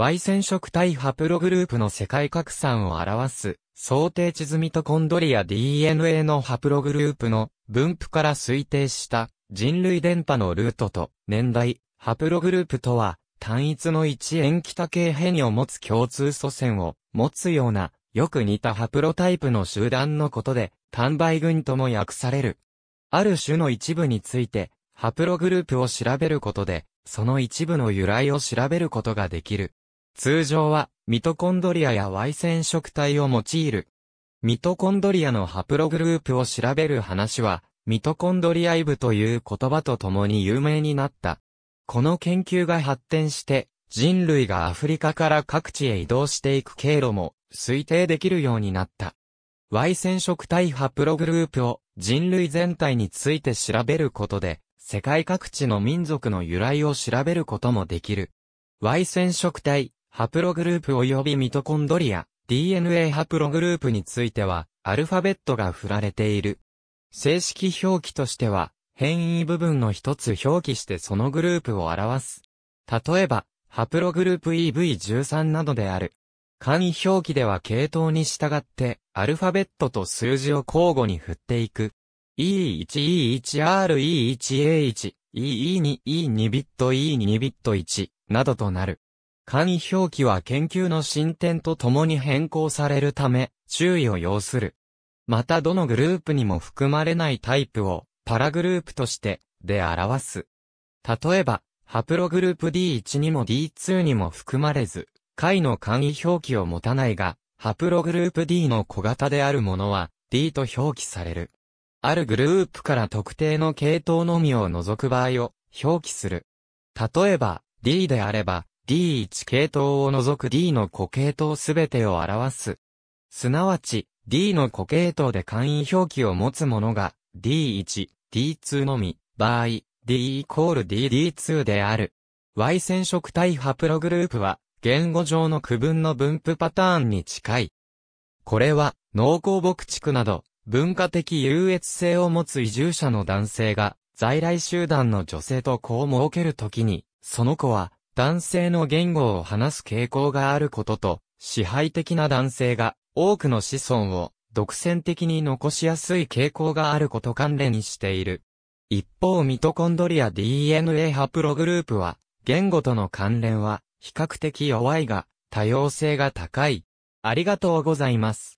Y 染色体ハプログループの世界拡散を表す、想定地済みとコンドリア DNA のハプログループの分布から推定した人類電波のルートと年代、ハプログループとは単一の一塩基多形変異を持つ共通祖先を持つようなよく似たハプロタイプの集団のことで単倍群とも訳される。ある種の一部についてハプログループを調べることでその一部の由来を調べることができる。通常は、ミトコンドリアや Y 染色体を用いる。ミトコンドリアのハプログループを調べる話は、ミトコンドリアイブという言葉と共に有名になった。この研究が発展して、人類がアフリカから各地へ移動していく経路も推定できるようになった。Y 染色体ハプログループを人類全体について調べることで、世界各地の民族の由来を調べることもできる。Y 染色体ハプログループ及びミトコンドリア、DNA ハプログループについては、アルファベットが振られている。正式表記としては、変異部分の一つ表記してそのグループを表す。例えば、ハプログループ EV13 などである。簡易表記では系統に従って、アルファベットと数字を交互に振っていく。E1E1R E1A1 EE2E2 ビット E2 ビット1などとなる。簡易表記は研究の進展とともに変更されるため、注意を要する。またどのグループにも含まれないタイプを、パラグループとして、で表す。例えば、ハプログループ D1 にも D2 にも含まれず、解の簡易表記を持たないが、ハプログループ D の小型であるものは、D と表記される。あるグループから特定の系統のみを除く場合を表記する。例えば、D であれば、D1 系統を除く D の個系統すべてを表す。すなわち、D の個系統で簡易表記を持つものが D1、D2 のみ、場合、D イコール DD2 である。Y 染色体ハプログループは、言語上の区分の分布パターンに近い。これは、農耕牧畜など、文化的優越性を持つ移住者の男性が、在来集団の女性と子を設けるときに、その子は、男性の言語を話す傾向があることと、支配的な男性が多くの子孫を独占的に残しやすい傾向があること関連している。一方ミトコンドリア DNA ハプログループは、言語との関連は比較的弱いが、多様性が高い。ありがとうございます。